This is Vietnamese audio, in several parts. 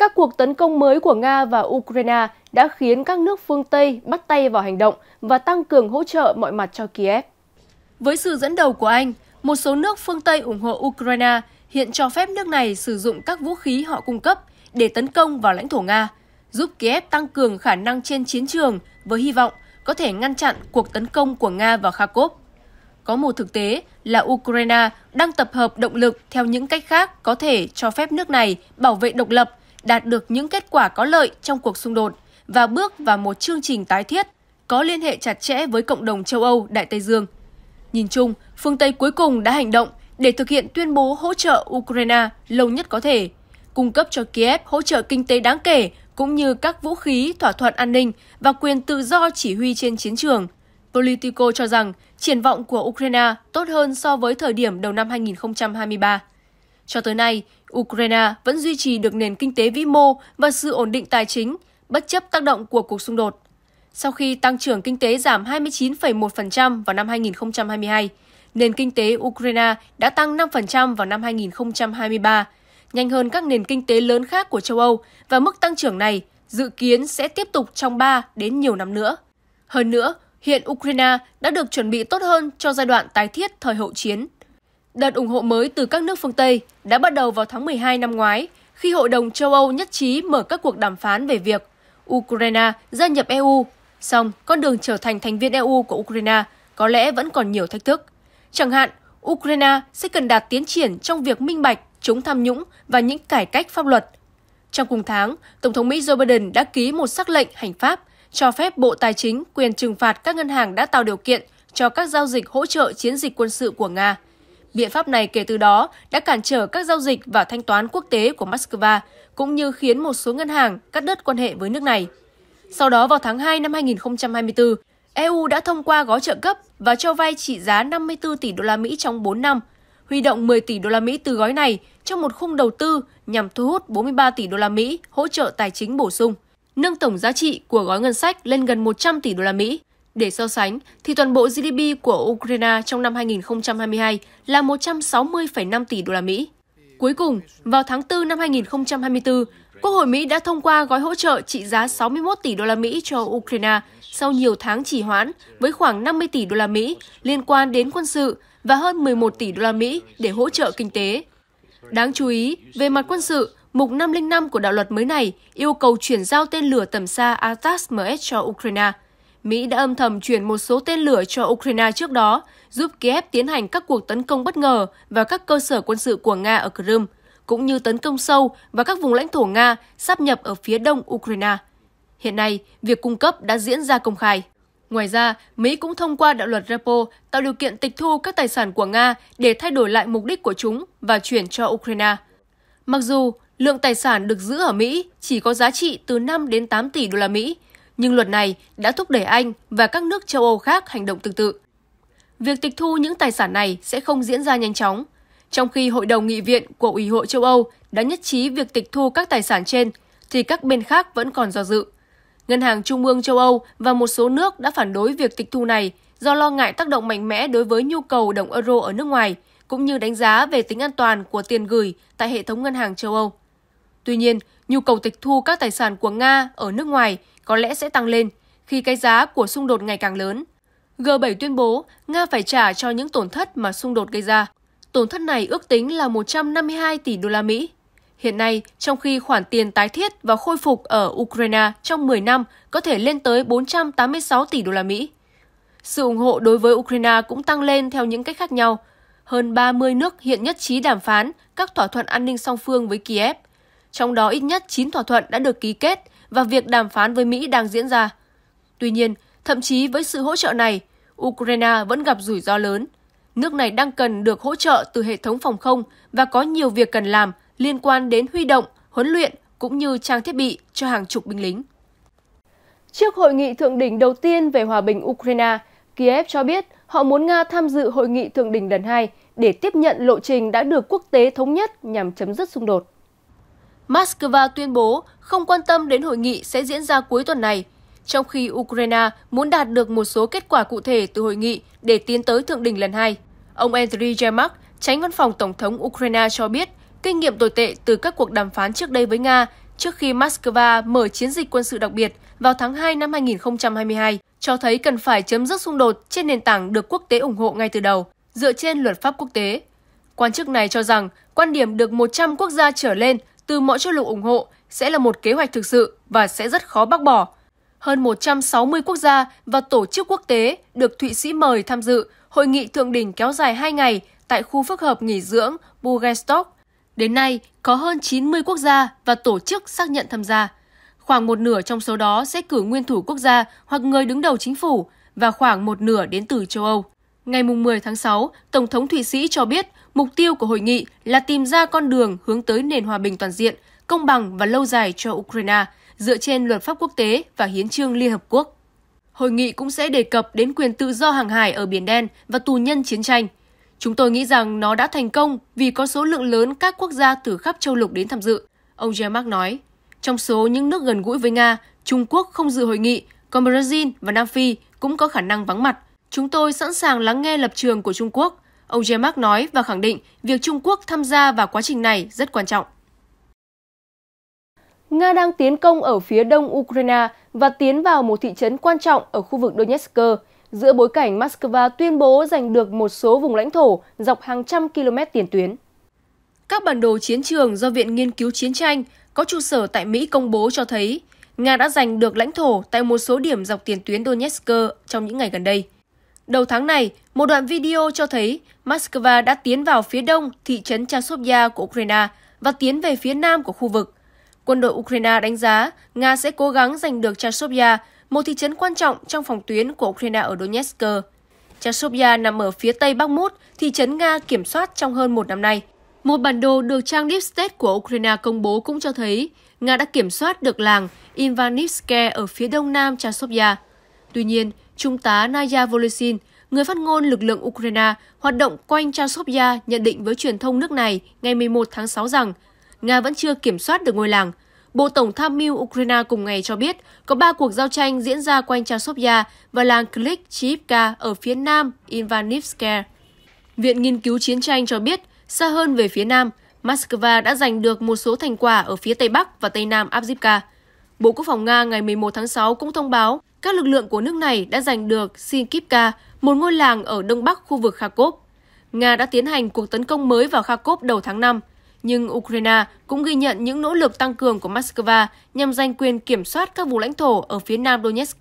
Các cuộc tấn công mới của Nga và Ukraine đã khiến các nước phương Tây bắt tay vào hành động và tăng cường hỗ trợ mọi mặt cho Kiev. Với sự dẫn đầu của Anh, một số nước phương Tây ủng hộ Ukraine hiện cho phép nước này sử dụng các vũ khí họ cung cấp để tấn công vào lãnh thổ Nga, giúp Kiev tăng cường khả năng trên chiến trường với hy vọng có thể ngăn chặn cuộc tấn công của Nga vào Kharkov. Có một thực tế là Ukraine đang tập hợp động lực theo những cách khác có thể cho phép nước này bảo vệ độc lập đạt được những kết quả có lợi trong cuộc xung đột và bước vào một chương trình tái thiết có liên hệ chặt chẽ với cộng đồng châu Âu Đại Tây Dương. Nhìn chung, phương Tây cuối cùng đã hành động để thực hiện tuyên bố hỗ trợ Ukraine lâu nhất có thể, cung cấp cho Kiev hỗ trợ kinh tế đáng kể cũng như các vũ khí, thỏa thuận an ninh và quyền tự do chỉ huy trên chiến trường. Politico cho rằng triển vọng của Ukraine tốt hơn so với thời điểm đầu năm 2023. Cho tới nay, Ukraine vẫn duy trì được nền kinh tế vĩ mô và sự ổn định tài chính, bất chấp tác động của cuộc xung đột. Sau khi tăng trưởng kinh tế giảm 29,1% vào năm 2022, nền kinh tế Ukraine đã tăng 5% vào năm 2023, nhanh hơn các nền kinh tế lớn khác của châu Âu và mức tăng trưởng này dự kiến sẽ tiếp tục trong 3 đến nhiều năm nữa. Hơn nữa, hiện Ukraine đã được chuẩn bị tốt hơn cho giai đoạn tái thiết thời hậu chiến. Đợt ủng hộ mới từ các nước phương Tây đã bắt đầu vào tháng 12 năm ngoái khi Hội đồng châu Âu nhất trí mở các cuộc đàm phán về việc Ukraine gia nhập EU. Song, con đường trở thành thành viên EU của Ukraine có lẽ vẫn còn nhiều thách thức. Chẳng hạn, Ukraine sẽ cần đạt tiến triển trong việc minh bạch, chống tham nhũng và những cải cách pháp luật. Trong cùng tháng, Tổng thống Mỹ Joe Biden đã ký một sắc lệnh hành pháp cho phép Bộ Tài chính quyền trừng phạt các ngân hàng đã tạo điều kiện cho các giao dịch hỗ trợ chiến dịch quân sự của Nga – Biện pháp này kể từ đó đã cản trở các giao dịch và thanh toán quốc tế của Moscow, cũng như khiến một số ngân hàng cắt đứt quan hệ với nước này. Sau đó vào tháng 2 năm 2024, EU đã thông qua gói trợ cấp và cho vay trị giá 54 tỷ đô la Mỹ trong 4 năm, huy động 10 tỷ đô la Mỹ từ gói này trong một khung đầu tư nhằm thu hút 43 tỷ đô la Mỹ hỗ trợ tài chính bổ sung, nâng tổng giá trị của gói ngân sách lên gần 100 tỷ đô la Mỹ. Để so sánh, thì toàn bộ GDP của Ukraine trong năm 2022 là 160,5 tỷ đô la Mỹ. Cuối cùng, vào tháng 4 năm 2024, Quốc hội Mỹ đã thông qua gói hỗ trợ trị giá 61 tỷ đô la Mỹ cho Ukraine sau nhiều tháng trì hoãn với khoảng 50 tỷ đô la Mỹ liên quan đến quân sự và hơn 11 tỷ đô la Mỹ để hỗ trợ kinh tế. Đáng chú ý, về mặt quân sự, mục 505 của đạo luật mới này yêu cầu chuyển giao tên lửa tầm xa ATAS-MS cho Ukraine – Mỹ đã âm thầm chuyển một số tên lửa cho Ukraine trước đó, giúp Kiev tiến hành các cuộc tấn công bất ngờ vào các cơ sở quân sự của Nga ở Crimea, cũng như tấn công sâu vào các vùng lãnh thổ Nga sắp nhập ở phía đông Ukraine. Hiện nay, việc cung cấp đã diễn ra công khai. Ngoài ra, Mỹ cũng thông qua đạo luật repo tạo điều kiện tịch thu các tài sản của Nga để thay đổi lại mục đích của chúng và chuyển cho Ukraine. Mặc dù lượng tài sản được giữ ở Mỹ chỉ có giá trị từ 5 đến 8 tỷ đô la Mỹ, nhưng luật này đã thúc đẩy Anh và các nước châu Âu khác hành động tương tự. Việc tịch thu những tài sản này sẽ không diễn ra nhanh chóng, trong khi Hội đồng Nghị viện của Ủy hội châu Âu đã nhất trí việc tịch thu các tài sản trên, thì các bên khác vẫn còn do dự. Ngân hàng Trung ương châu Âu và một số nước đã phản đối việc tịch thu này do lo ngại tác động mạnh mẽ đối với nhu cầu đồng euro ở nước ngoài, cũng như đánh giá về tính an toàn của tiền gửi tại hệ thống ngân hàng châu Âu. Tuy nhiên, nhu cầu tịch thu các tài sản của Nga ở nước ngoài có lẽ sẽ tăng lên khi cái giá của xung đột ngày càng lớn. G7 tuyên bố Nga phải trả cho những tổn thất mà xung đột gây ra. Tổn thất này ước tính là 152 tỷ đô la Mỹ. Hiện nay, trong khi khoản tiền tái thiết và khôi phục ở Ukraine trong 10 năm có thể lên tới 486 tỷ đô la Mỹ. Sự ủng hộ đối với Ukraine cũng tăng lên theo những cách khác nhau. Hơn 30 nước hiện nhất trí đàm phán các thỏa thuận an ninh song phương với Kiev. Trong đó ít nhất 9 thỏa thuận đã được ký kết và việc đàm phán với Mỹ đang diễn ra. Tuy nhiên, thậm chí với sự hỗ trợ này, Ukraine vẫn gặp rủi ro lớn. Nước này đang cần được hỗ trợ từ hệ thống phòng không và có nhiều việc cần làm liên quan đến huy động, huấn luyện cũng như trang thiết bị cho hàng chục binh lính. Trước hội nghị thượng đỉnh đầu tiên về hòa bình Ukraine, Kiev cho biết họ muốn Nga tham dự hội nghị thượng đỉnh lần hai để tiếp nhận lộ trình đã được quốc tế thống nhất nhằm chấm dứt xung đột. Moscow tuyên bố không quan tâm đến hội nghị sẽ diễn ra cuối tuần này, trong khi Ukraine muốn đạt được một số kết quả cụ thể từ hội nghị để tiến tới thượng đỉnh lần hai. Ông Andriy Yermak, tránh văn phòng Tổng thống Ukraine cho biết kinh nghiệm tồi tệ từ các cuộc đàm phán trước đây với Nga trước khi Moscow mở chiến dịch quân sự đặc biệt vào tháng 2 năm 2022 cho thấy cần phải chấm dứt xung đột trên nền tảng được quốc tế ủng hộ ngay từ đầu, dựa trên luật pháp quốc tế. Quan chức này cho rằng quan điểm được 100 quốc gia trở lên từ mọi châu lục ủng hộ sẽ là một kế hoạch thực sự và sẽ rất khó bác bỏ. Hơn 160 quốc gia và tổ chức quốc tế được Thụy Sĩ mời tham dự hội nghị thượng đỉnh kéo dài 2 ngày tại khu phức hợp nghỉ dưỡng Bugestok. Đến nay, có hơn 90 quốc gia và tổ chức xác nhận tham gia. Khoảng một nửa trong số đó sẽ cử nguyên thủ quốc gia hoặc người đứng đầu chính phủ và khoảng một nửa đến từ châu Âu. Ngày 10 tháng 6, Tổng thống Thụy Sĩ cho biết mục tiêu của hội nghị là tìm ra con đường hướng tới nền hòa bình toàn diện, công bằng và lâu dài cho Ukraine dựa trên luật pháp quốc tế và hiến trương Liên Hợp Quốc. Hội nghị cũng sẽ đề cập đến quyền tự do hàng hải ở Biển Đen và tù nhân chiến tranh. Chúng tôi nghĩ rằng nó đã thành công vì có số lượng lớn các quốc gia từ khắp châu lục đến tham dự, ông Jemak nói. Trong số những nước gần gũi với Nga, Trung Quốc không dự hội nghị, còn Brazil và Nam Phi cũng có khả năng vắng mặt – Chúng tôi sẵn sàng lắng nghe lập trường của Trung Quốc, ông Yemak nói và khẳng định việc Trung Quốc tham gia vào quá trình này rất quan trọng. Nga đang tiến công ở phía đông Ukraine và tiến vào một thị trấn quan trọng ở khu vực Donetsk giữa bối cảnh Moscow tuyên bố giành được một số vùng lãnh thổ dọc hàng trăm km tiền tuyến. Các bản đồ chiến trường do Viện Nghiên cứu Chiến tranh có trụ sở tại Mỹ công bố cho thấy Nga đã giành được lãnh thổ tại một số điểm dọc tiền tuyến Donetsk trong những ngày gần đây. Đầu tháng này, một đoạn video cho thấy Moscow đã tiến vào phía đông thị trấn Chasovia của Ukraine và tiến về phía nam của khu vực. Quân đội Ukraine đánh giá Nga sẽ cố gắng giành được Chasovia, một thị trấn quan trọng trong phòng tuyến của Ukraine ở Donetsk. Chasovia nằm ở phía tây Bắc Mút, thị trấn Nga kiểm soát trong hơn một năm nay. Một bản đồ được trang Deep State của Ukraine công bố cũng cho thấy Nga đã kiểm soát được làng Ivanivske ở phía đông nam Chasovia. Tuy nhiên, Trung tá Naya Volesin, người phát ngôn lực lượng Ukraine hoạt động quanh Chasovia nhận định với truyền thông nước này ngày 11 tháng 6 rằng Nga vẫn chưa kiểm soát được ngôi làng. Bộ Tổng tham mưu Ukraine cùng ngày cho biết có 3 cuộc giao tranh diễn ra quanh Chasovia và làng Klik Chiivka ở phía nam Ivanivske. Viện Nghiên cứu Chiến tranh cho biết, xa hơn về phía nam, Moscow đã giành được một số thành quả ở phía tây bắc và tây nam Abkhazia. Bộ Quốc phòng Nga ngày 11 tháng 6 cũng thông báo các lực lượng của nước này đã giành được Sinkipka, một ngôi làng ở đông bắc khu vực Kharkov. Nga đã tiến hành cuộc tấn công mới vào Kharkov đầu tháng 5, nhưng Ukraine cũng ghi nhận những nỗ lực tăng cường của Moscow nhằm giành quyền kiểm soát các vùng lãnh thổ ở phía nam Donetsk.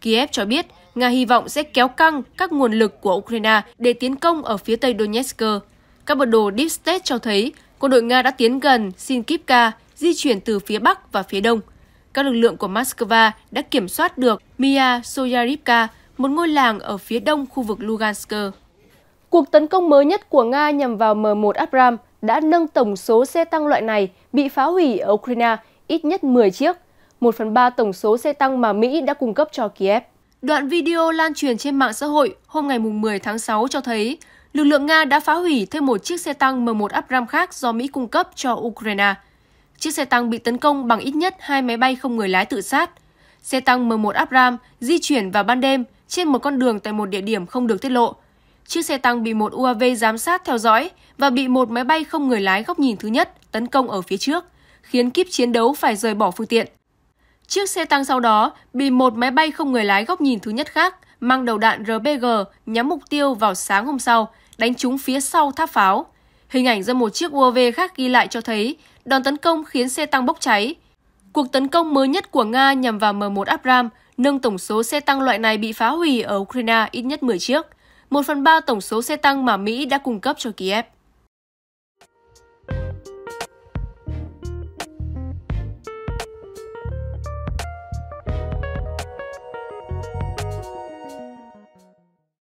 Kiev cho biết Nga hy vọng sẽ kéo căng các nguồn lực của Ukraine để tiến công ở phía tây Donetsk. Các bản đồ Deep State cho thấy quân đội Nga đã tiến gần Sinkipka, di chuyển từ phía bắc và phía đông – các lực lượng của Moscow đã kiểm soát được Mia Soyarivka, một ngôi làng ở phía đông khu vực Lugansk. Cuộc tấn công mới nhất của Nga nhằm vào M1 Abram đã nâng tổng số xe tăng loại này bị phá hủy ở Ukraine ít nhất 10 chiếc, 1 phần 3 tổng số xe tăng mà Mỹ đã cung cấp cho Kiev. Đoạn video lan truyền trên mạng xã hội hôm ngày 10 tháng 6 cho thấy lực lượng Nga đã phá hủy thêm một chiếc xe tăng M1 Abram khác do Mỹ cung cấp cho Ukraine. Chiếc xe tăng bị tấn công bằng ít nhất hai máy bay không người lái tự sát. Xe tăng M1 Abram di chuyển vào ban đêm trên một con đường tại một địa điểm không được tiết lộ. Chiếc xe tăng bị một UAV giám sát theo dõi và bị một máy bay không người lái góc nhìn thứ nhất tấn công ở phía trước, khiến kíp chiến đấu phải rời bỏ phương tiện. Chiếc xe tăng sau đó bị một máy bay không người lái góc nhìn thứ nhất khác mang đầu đạn RPG nhắm mục tiêu vào sáng hôm sau, đánh trúng phía sau tháp pháo. Hình ảnh do một chiếc UAV khác ghi lại cho thấy Đòn tấn công khiến xe tăng bốc cháy. Cuộc tấn công mới nhất của Nga nhằm vào M1 Abram nâng tổng số xe tăng loại này bị phá hủy ở Ukraine ít nhất 10 chiếc, một phần ba tổng số xe tăng mà Mỹ đã cung cấp cho Kiev.